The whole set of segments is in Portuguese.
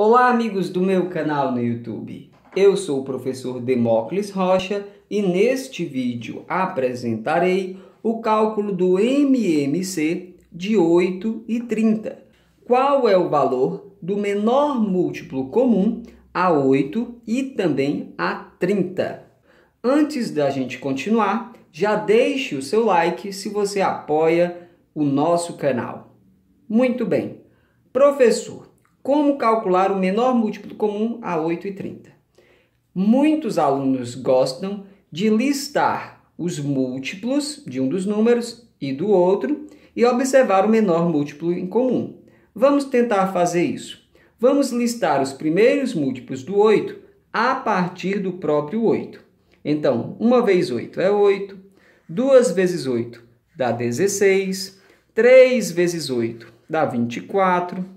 Olá, amigos do meu canal no YouTube. Eu sou o professor Demócles Rocha e neste vídeo apresentarei o cálculo do MMC de 8 e 30. Qual é o valor do menor múltiplo comum a 8 e também a 30? Antes da gente continuar, já deixe o seu like se você apoia o nosso canal. Muito bem. Professor, como calcular o menor múltiplo comum a 8 e 30. Muitos alunos gostam de listar os múltiplos de um dos números e do outro e observar o menor múltiplo em comum. Vamos tentar fazer isso. Vamos listar os primeiros múltiplos do 8 a partir do próprio 8. Então, 1 é vezes 8 é 8, 2 vezes 8 dá 16, 3 vezes 8 dá 24,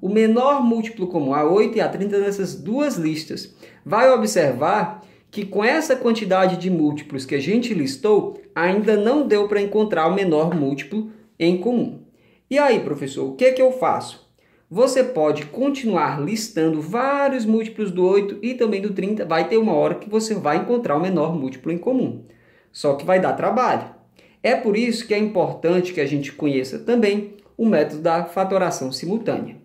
o menor múltiplo comum, A8 e A30, nessas duas listas, vai observar que com essa quantidade de múltiplos que a gente listou, ainda não deu para encontrar o menor múltiplo em comum. E aí, professor, o que, é que eu faço? Você pode continuar listando vários múltiplos do 8 e também do 30, vai ter uma hora que você vai encontrar o menor múltiplo em comum. Só que vai dar trabalho. É por isso que é importante que a gente conheça também o método da fatoração simultânea.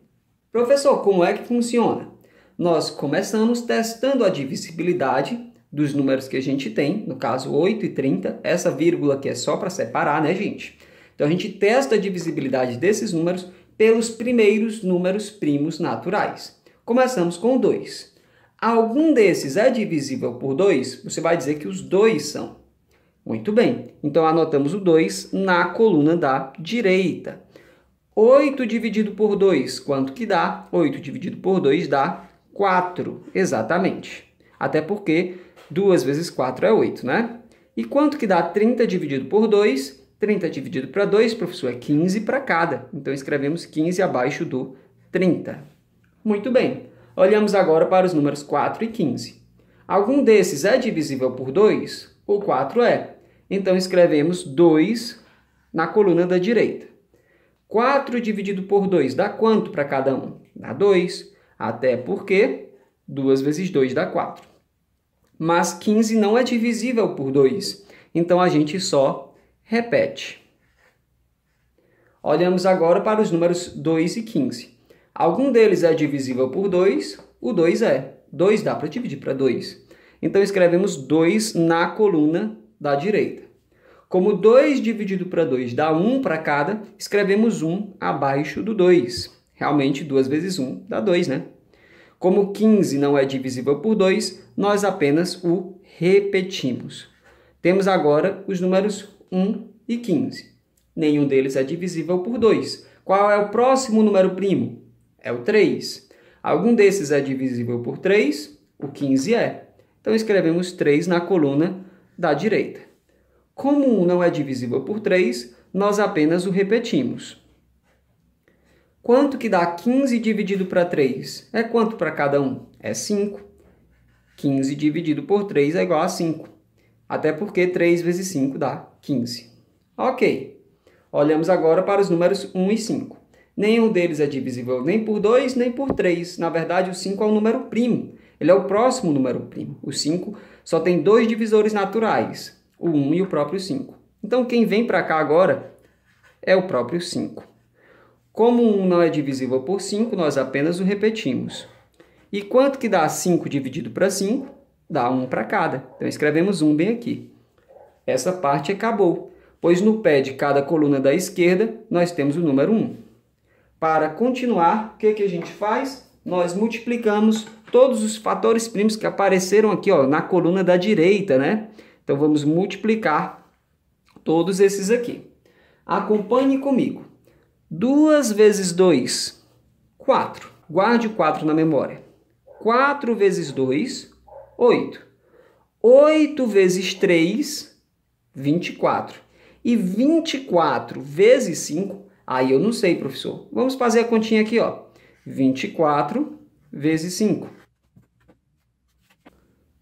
Professor, como é que funciona? Nós começamos testando a divisibilidade dos números que a gente tem, no caso 8 e 30, essa vírgula aqui é só para separar, né, gente? Então a gente testa a divisibilidade desses números pelos primeiros números primos naturais. Começamos com 2. Algum desses é divisível por 2? Você vai dizer que os dois são. Muito bem, então anotamos o 2 na coluna da direita. 8 dividido por 2, quanto que dá? 8 dividido por 2 dá 4, exatamente. Até porque 2 vezes 4 é 8, né? E quanto que dá 30 dividido por 2? 30 dividido para 2, professor, é 15 para cada. Então, escrevemos 15 abaixo do 30. Muito bem. Olhamos agora para os números 4 e 15. Algum desses é divisível por 2? O 4 é. Então, escrevemos 2 na coluna da direita. 4 dividido por 2 dá quanto para cada um? Dá 2. Até porque 2 vezes 2 dá 4. Mas 15 não é divisível por 2. Então a gente só repete. Olhamos agora para os números 2 e 15. Algum deles é divisível por 2, o 2 é. 2 dá para dividir para 2. Então escrevemos 2 na coluna da direita. Como 2 dividido para 2 dá 1 um para cada, escrevemos 1 um abaixo do 2. Realmente, 2 vezes 1 um dá 2, né? Como 15 não é divisível por 2, nós apenas o repetimos. Temos agora os números 1 e 15. Nenhum deles é divisível por 2. Qual é o próximo número primo? É o 3. Algum desses é divisível por 3? O 15 é. Então escrevemos 3 na coluna da direita. Como 1 não é divisível por 3, nós apenas o repetimos. Quanto que dá 15 dividido para 3? É quanto para cada um? É 5. 15 dividido por 3 é igual a 5. Até porque 3 vezes 5 dá 15. Ok. Olhamos agora para os números 1 e 5. Nenhum deles é divisível nem por 2 nem por 3. Na verdade, o 5 é o número primo. Ele é o próximo número primo. O 5 só tem dois divisores naturais, o 1 e o próprio 5. Então quem vem para cá agora é o próprio 5. Como 1 não é divisível por 5, nós apenas o repetimos. E quanto que dá 5 dividido para 5? Dá 1 para cada. Então escrevemos 1 bem aqui. Essa parte acabou, pois no pé de cada coluna da esquerda nós temos o número 1. Para continuar, o que, que a gente faz? Nós multiplicamos todos os fatores primos que apareceram aqui ó, na coluna da direita, né? Então vamos multiplicar todos esses aqui. Acompanhe comigo. 2 vezes 2, 4. Guarde 4 na memória. 4 vezes 2, 8. 8 vezes 3, 24. E 24 vezes 5, aí eu não sei, professor. Vamos fazer a continha aqui, ó. 24 vezes 5.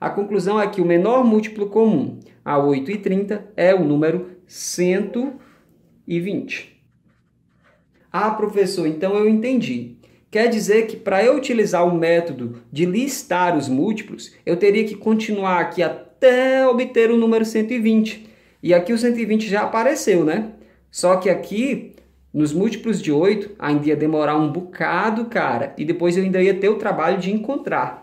A conclusão é que o menor múltiplo comum a 8 e 30 é o número 120. Ah, professor, então eu entendi. Quer dizer que para eu utilizar o método de listar os múltiplos, eu teria que continuar aqui até obter o número 120. E aqui o 120 já apareceu, né? Só que aqui, nos múltiplos de 8, ainda ia demorar um bocado, cara. E depois eu ainda ia ter o trabalho de encontrar.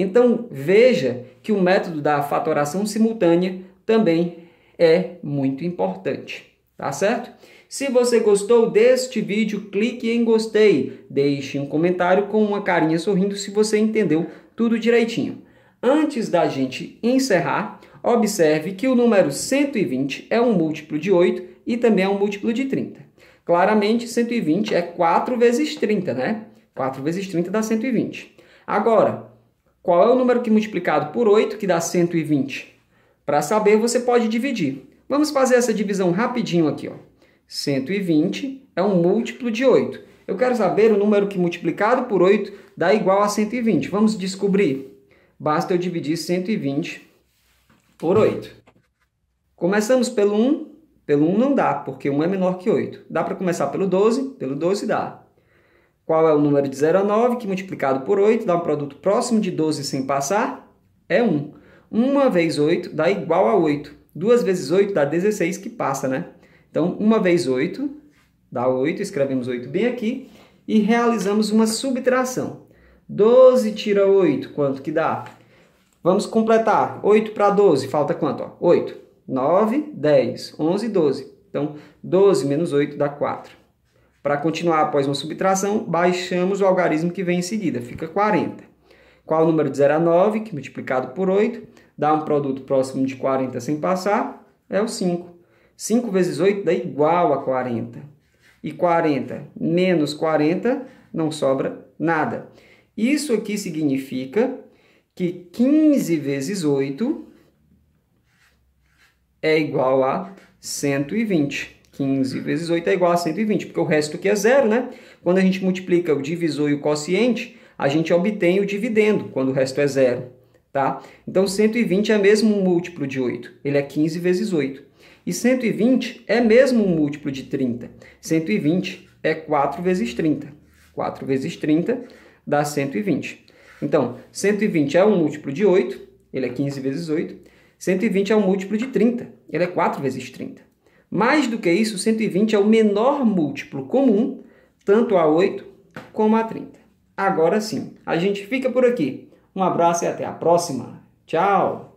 Então veja que o método da fatoração simultânea também é muito importante, tá certo? Se você gostou deste vídeo, clique em gostei, deixe um comentário com uma carinha sorrindo se você entendeu tudo direitinho. Antes da gente encerrar, observe que o número 120 é um múltiplo de 8 e também é um múltiplo de 30. Claramente, 120 é 4 vezes 30, né? 4 vezes 30 dá 120. Agora, qual é o número que multiplicado por 8, que dá 120? Para saber, você pode dividir. Vamos fazer essa divisão rapidinho aqui. Ó. 120 é um múltiplo de 8. Eu quero saber o número que multiplicado por 8 dá igual a 120. Vamos descobrir. Basta eu dividir 120 por 8. Começamos pelo 1. Pelo 1 não dá, porque 1 é menor que 8. Dá para começar pelo 12? Pelo 12 dá. Qual é o número de 0 a 9, que multiplicado por 8 dá um produto próximo de 12 sem passar? É 1. 1 vezes 8 dá igual a 8. 2 vezes 8 dá 16, que passa, né? Então, 1 vezes 8 dá 8, escrevemos 8 bem aqui, e realizamos uma subtração. 12 tira 8, quanto que dá? Vamos completar. 8 para 12, falta quanto? Ó, 8. 9, 10, 11, 12. Então, 12 menos 8 dá 4. Para continuar após uma subtração, baixamos o algarismo que vem em seguida, fica 40. Qual o número de 0 a 9, que multiplicado por 8, dá um produto próximo de 40 sem passar, é o 5. 5 vezes 8 dá igual a 40. E 40 menos 40 não sobra nada. Isso aqui significa que 15 vezes 8 é igual a 120. 15 vezes 8 é igual a 120, porque o resto aqui é zero, né? Quando a gente multiplica o divisor e o quociente, a gente obtém o dividendo, quando o resto é zero, tá? Então, 120 é mesmo um múltiplo de 8, ele é 15 vezes 8. E 120 é mesmo um múltiplo de 30. 120 é 4 vezes 30. 4 vezes 30 dá 120. Então, 120 é um múltiplo de 8, ele é 15 vezes 8. 120 é um múltiplo de 30, ele é 4 vezes 30. Mais do que isso, 120 é o menor múltiplo comum, tanto a 8 como a 30. Agora sim, a gente fica por aqui. Um abraço e até a próxima. Tchau!